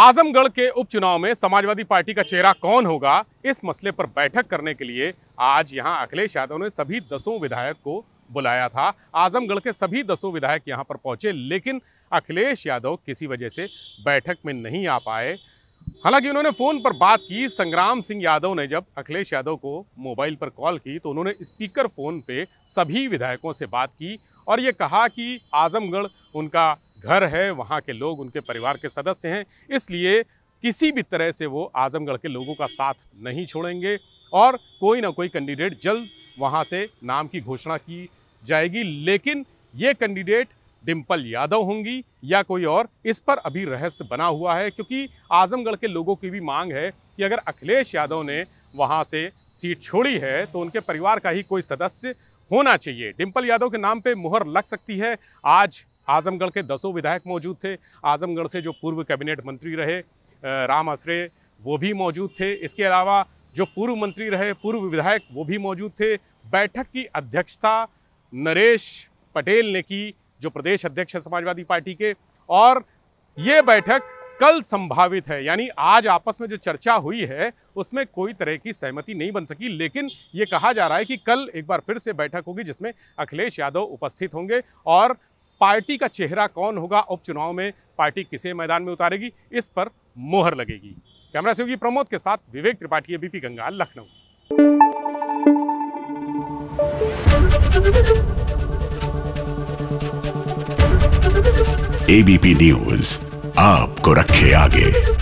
आजमगढ़ के उपचुनाव में समाजवादी पार्टी का चेहरा कौन होगा इस मसले पर बैठक करने के लिए आज यहां अखिलेश यादव ने सभी दसों विधायक को बुलाया था आजमगढ़ के सभी दसों विधायक यहां पर पहुंचे लेकिन अखिलेश यादव किसी वजह से बैठक में नहीं आ पाए हालांकि उन्होंने फ़ोन पर बात की संग्राम सिंह यादव ने जब अखिलेश यादव को मोबाइल पर कॉल की तो उन्होंने स्पीकर फ़ोन पे सभी विधायकों से बात की और ये कहा कि आजमगढ़ उनका घर है वहाँ के लोग उनके परिवार के सदस्य हैं इसलिए किसी भी तरह से वो आजमगढ़ के लोगों का साथ नहीं छोड़ेंगे और कोई ना कोई कैंडिडेट जल्द वहाँ से नाम की घोषणा की जाएगी लेकिन ये कैंडिडेट डिम्पल यादव होंगी या कोई और इस पर अभी रहस्य बना हुआ है क्योंकि आजमगढ़ के लोगों की भी मांग है कि अगर अखिलेश यादव ने वहाँ से सीट छोड़ी है तो उनके परिवार का ही कोई सदस्य होना चाहिए डिम्पल यादव के नाम पे मुहर लग सकती है आज आजमगढ़ के दसों विधायक मौजूद थे आजमगढ़ से जो पूर्व कैबिनेट मंत्री रहे राम आश्रे वो भी मौजूद थे इसके अलावा जो पूर्व मंत्री रहे पूर्व विधायक वो भी मौजूद थे बैठक की अध्यक्षता नरेश पटेल ने की जो प्रदेश अध्यक्ष है समाजवादी पार्टी के और ये बैठक कल संभावित है यानी आज आपस में जो चर्चा हुई है उसमें कोई तरह की सहमति नहीं बन सकी लेकिन ये कहा जा रहा है कि कल एक बार फिर से बैठक होगी जिसमें अखिलेश यादव उपस्थित होंगे और पार्टी का चेहरा कौन होगा उपचुनाव में पार्टी किसे मैदान में उतारेगी इस पर मोहर लगेगी कैमरा सहयोगी प्रमोद के साथ विवेक त्रिपाठी बीपी गंगा लखनऊ एबीपी न्यूज आपको रखे आगे